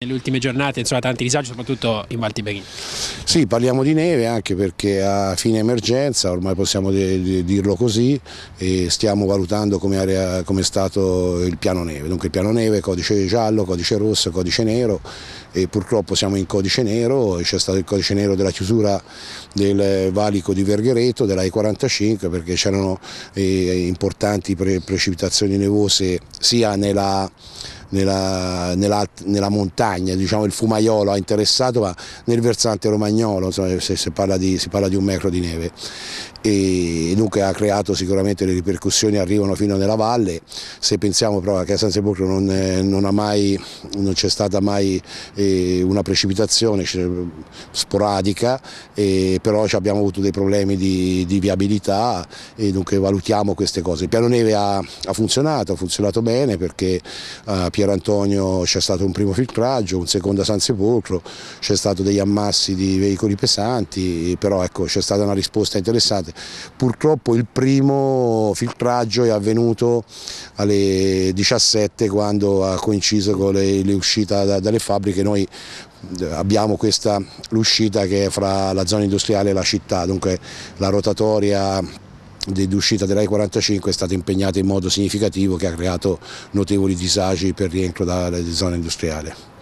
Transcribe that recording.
Nelle ultime giornate insomma, tanti disagi, soprattutto in Val Tiberino. Sì, parliamo di neve anche perché a fine emergenza, ormai possiamo dirlo così, e stiamo valutando come, area, come, è stato il piano neve. Dunque il piano neve, codice giallo, codice rosso, codice nero e purtroppo siamo in codice nero, c'è stato il codice nero della chiusura del valico di Verghereto, della E45 perché c'erano eh, importanti pre precipitazioni nevose sia nella nella, nella, nella montagna, diciamo il fumaiolo ha interessato ma nel versante romagnolo insomma, se, se parla di, si parla di un metro di neve e dunque ha creato sicuramente le ripercussioni arrivano fino nella valle, se pensiamo però che a San Sepolcro non, eh, non c'è stata mai eh, una precipitazione sporadica, eh, però abbiamo avuto dei problemi di, di, viabilità e dunque valutiamo queste cose. Il piano neve ha, ha funzionato, ha funzionato bene perché ha eh, Piero Antonio c'è stato un primo filtraggio, un secondo a San Sepolcro, c'è stato degli ammassi di veicoli pesanti, però ecco c'è stata una risposta interessante. Purtroppo il primo filtraggio è avvenuto alle 17 quando ha coinciso con l'uscita da, dalle fabbriche, noi eh, abbiamo questa l'uscita che è fra la zona industriale e la città, dunque la rotatoria di uscita della E45 è stata impegnata in modo significativo che ha creato notevoli disagi per rientro dalla zona industriale.